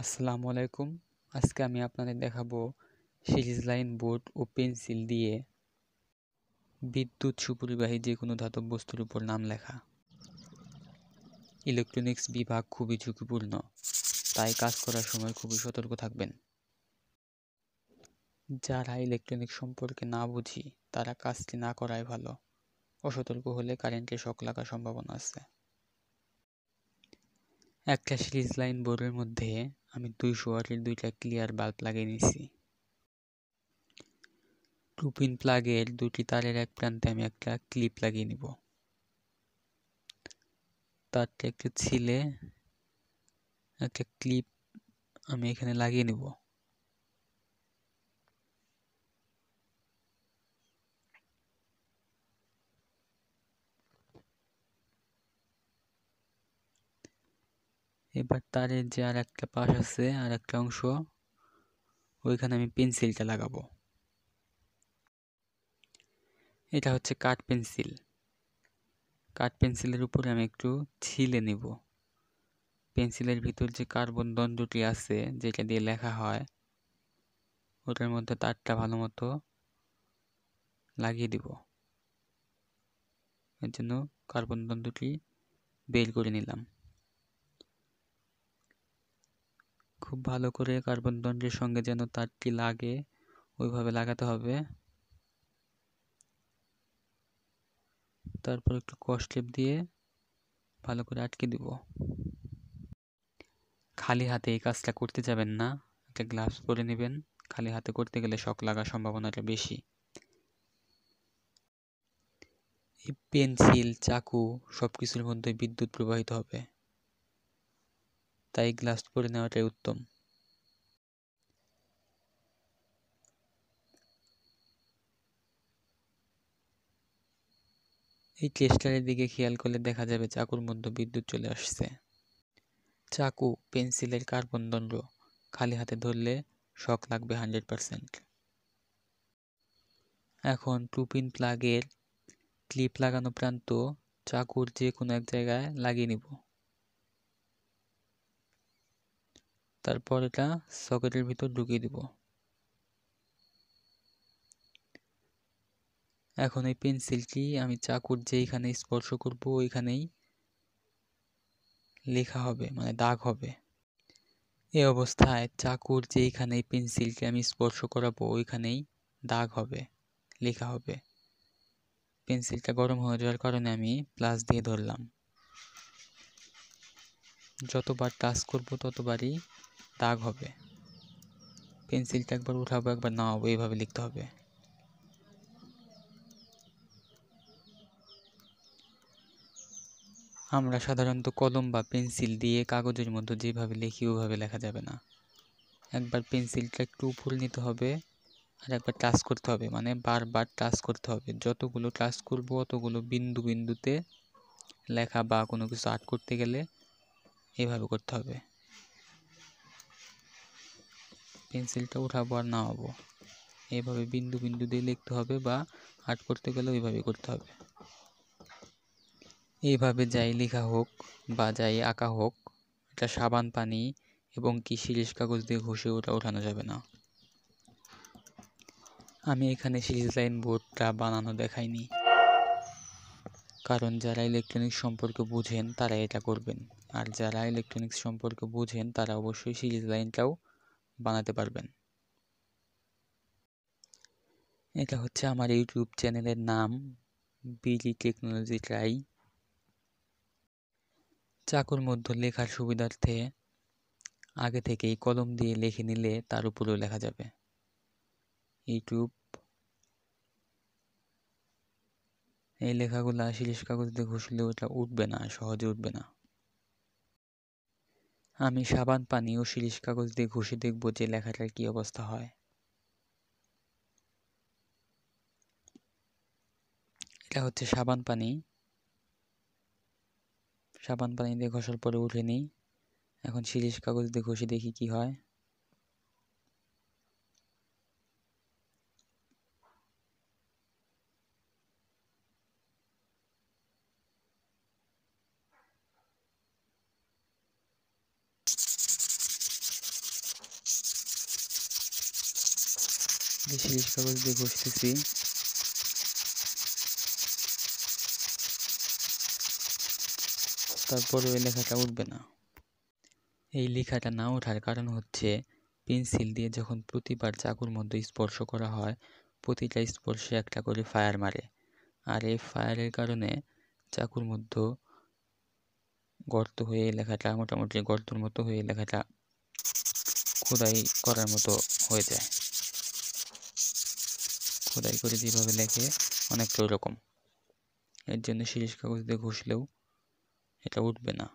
আসসালামু আলাইকুম আজকে আমি আপনাদের দেখাবো সিরিজ লাইন বোর্ড ও পেন্সিল দিয়ে বিদ্যুৎ সুপরিবাহী যে কোনো ধাতব বস্তুর উপর নাম লেখা ইলেকট্রনিক্স বিভাগ খুবই ঝুঁকিপূর্ণ তাই কাজ করার সময় খুবই সতর্ক থাকবেন যারা ইলেকট্রনিক সম্পর্কে না বুঝি তারা কাজটি না করাই ভালো অসতর্ক হলে কারেন্টে শক লাগার সম্ভাবনা আছে একটা সিরিজ লাইন বোর্ডের মধ্যে আমি দুইশো ওয়াটের দুইটা ক্লিয়ার বাল্ব লাগিয়ে নিছি টু পিন প্লাগের দুটি তারের এক প্রান্তে আমি একটা ক্লিপ লাগিয়ে নিব তারটা একটু ছিলে একটা ক্লিপ আমি এখানে লাগিয়ে নিব এবার তারের যে আর একটা পাশ আছে আর একটা অংশ ওইখানে আমি পেন্সিলটা লাগাবো এটা হচ্ছে কাঠ পেন্সিল কাঠ পেন্সিলের উপরে আমি একটু ছিলে নেব পেন্সিলের ভিতর যে কার্বন দণ্ডটি আছে যেটা দিয়ে লেখা হয় ওটার মধ্যে তারটা ভালো মতো লাগিয়ে দিব এর জন্য কার্বন দণ্ডটি বের করে নিলাম খুব ভালো করে কার্বন দণ্ডের সঙ্গে যেন তারটি লাগে ওইভাবে লাগাতে হবে তারপর একটু কস্টেপ দিয়ে ভালো করে আটকে দিব খালি হাতে এই কাজটা করতে যাবেন না একটা গ্লাভস পরে নেবেন খালি হাতে করতে গেলে শক লাগার সম্ভাবনাটা বেশি এই পেন্সিল চাকু সব কিছুর মধ্যে বিদ্যুৎ প্রবাহিত হবে তাই গ্লাস পরে নেওয়াটাই উত্তম এই চেষ্টারের দিকে খেয়াল করলে দেখা যাবে চাকুর মধ্যে বিদ্যুৎ চলে আসছে চাকু পেন্সিলের কার্বন দণ্ড খালি হাতে ধরলে শক লাগবে হান্ড্রেড পারসেন্ট এখন টুপিন প্লাগের ক্লিপ লাগানো প্রান্ত চাকুর যে কোনো এক জায়গায় লাগিয়ে নিব তারপর এটা সকেটের ভিতর ঢুকিয়ে দিব এখন এই পেন্সিলটি আমি চাকুর যেইখানে স্পর্শ করব ওইখানেই লেখা হবে মানে দাগ হবে এই অবস্থায় চাকুর যেইখানে পেন্সিলটি আমি স্পর্শ করাবো ওইখানেই দাগ হবে লেখা হবে পেন্সিলটা গরম হয়ে যাওয়ার কারণে আমি প্লাস দিয়ে ধরলাম যতবার টাচ করব ততবারই দাগ হবে পেন্সিলটা একবার উঠাবো একবার নামাবো এইভাবে লিখতে হবে আমরা সাধারণত কলম বা পেন্সিল দিয়ে কাগজের মধ্যে যেভাবে লিখি ওভাবে লেখা যাবে না একবার পেন্সিলটা একটু উপর নিতে হবে আর একবার টাচ করতে হবে মানে বারবার টাচ করতে হবে যতগুলো টাচ করব অতগুলো বিন্দু বিন্দুতে লেখা বা কোনো কিছু আর্ট করতে গেলে এভাবে করতে হবে পেন্সিলটা উঠাবো আর নামাবো এইভাবে বিন্দু বিন্দু দিয়ে লিখতে হবে বা আর্ট করতে গেলে ওইভাবে করতে হবে এইভাবে যাই লেখা হোক বা যাই আঁকা হোক এটা সাবান পানি এবং কি শিরিষ কাগজ দিয়ে ঘষে ওটা ওঠানো যাবে না আমি এখানে সিরিজ লাইন বোর্ডটা বানানো দেখাইনি কারণ যারা ইলেকট্রনিক্স সম্পর্কে বুঝেন তারা এটা করবেন আর যারা ইলেকট্রনিক্স সম্পর্কে বুঝেন তারা অবশ্যই সিরিজ লাইনটাও বানাতে পারবেন এটা হচ্ছে আমার ইউটিউব চ্যানেলের নাম বিজি টেকনোলজি ট্রাই চাকুর মধ্যে লেখার সুবিধার্থে আগে থেকেই কলম দিয়ে লিখে নিলে তার উপরেও লেখা যাবে ইউটিউব এই লেখাগুলো শিরিষ কাগজ দিয়ে ঘষলেও এটা উঠবে না সহজে উঠবে না আমি সাবান পানি ও শিলিষ কাগজ দিয়ে ঘষে দেখব যে লেখাটার কী অবস্থা হয় এটা হচ্ছে সাবান পানি সাবান পানি দিয়ে ঘষার পরে উঠেনি এখন শিলিষ কাগজ দিয়ে ঘষে দেখি কি হয় তারপর কাগজ দিয়ে ঘষতেছি ওই লেখাটা উঠবে না এই লেখাটা না ওঠার কারণ হচ্ছে পেন্সিল দিয়ে যখন প্রতিবার চাকুর মধ্যে স্পর্শ করা হয় প্রতিটা স্পর্শে একটা করে ফায়ার মারে আর এই ফায়ারের কারণে চাকুর মধ্যে গর্ত হয়ে লেখাটা মোটামুটি গর্তর মতো হয়ে লেখাটা খোদাই করার মতো হয়ে যায় খোদাই করে যেভাবে লেখে অনেকটা ওরকম এর জন্য শিরিষ কাগজ দিয়ে ঘষলেও এটা উঠবে না